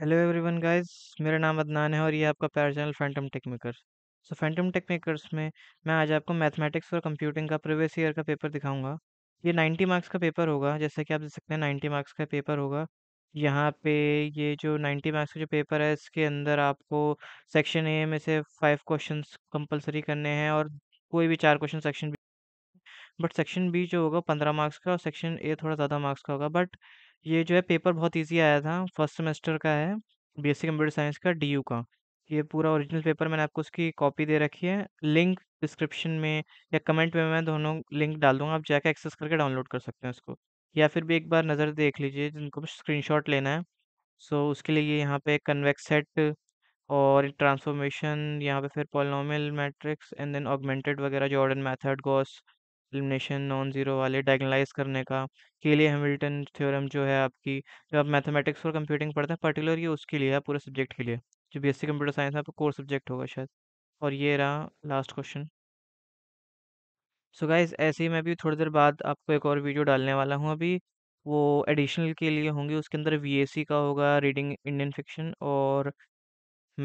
Hello everyone guys मेरा नाम अदनान है और ये आपका प्यार channel Phantom Tech Makers so Phantom Tech Makers में मैं आज आपको मैथमेटिक्स और कंप्यूटिंग का प्रीवियस ईयर का पेपर दिखाऊंगा ये 90 मार्क्स का पेपर होगा जैसे कि आप देख सकते हैं 90 मार्क्स का पेपर होगा यहाँ पे ये जो 90 मार्क्स का जो पेपर है इसके अंदर आपको सेक्शन ए में से फाइव क्वेश्चन कंपलसरी करने हैं और कोई भी चार question section B but section B जो होगा पंद्रह मार्क्स का और सेक्शन ए थोड़ा ज़्यादा मार्क्स का होगा बट ये जो है पेपर बहुत ईजी आया था फर्स्ट सेमेस्टर का है बीएससी कंप्यूटर साइंस का डीयू का ये पूरा ओरिजिनल पेपर मैंने आपको उसकी कॉपी दे रखी है लिंक डिस्क्रिप्शन में या कमेंट में मैं दोनों लिंक डाल दूंगा आप जाकर एक्सेस करके डाउनलोड कर सकते हैं उसको या फिर भी एक बार नज़र देख लीजिए जिनको स्क्रीन लेना है सो उसके लिए यहाँ पे कन्वेक्स सेट और ट्रांसफॉर्मेशन यहाँ पे फिर polynomial matrix and then augmented वगैरह Jordan method Gauss elimination non zero वाले डायगनलाइज करने का के लिए हेमिल्टन थ्योरम जो है आपकी जब आप मैथमेटिक्स और कंप्यूटिंग पढ़ते हैं पर्टिकुलर ये उसके लिए है पूरे सब्जेक्ट के लिए जो B S C computer science है आपका कोर सब्जेक्ट होगा शायद और ये रहा लास्ट क्वेश्चन सो गाइज ऐसे ही मैं भी थोड़ी देर बाद आपको एक और वीडियो डालने वाला हूँ अभी वो एडिशनल के लिए होंगे उसके अंदर वी का होगा रीडिंग इंडियन फिक्शन और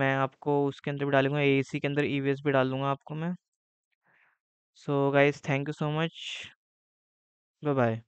मैं आपको उसके अंदर भी डालूंगा ए के अंदर ई e भी डालूंगा आपको मैं So, guys, thank you so much. Bye bye.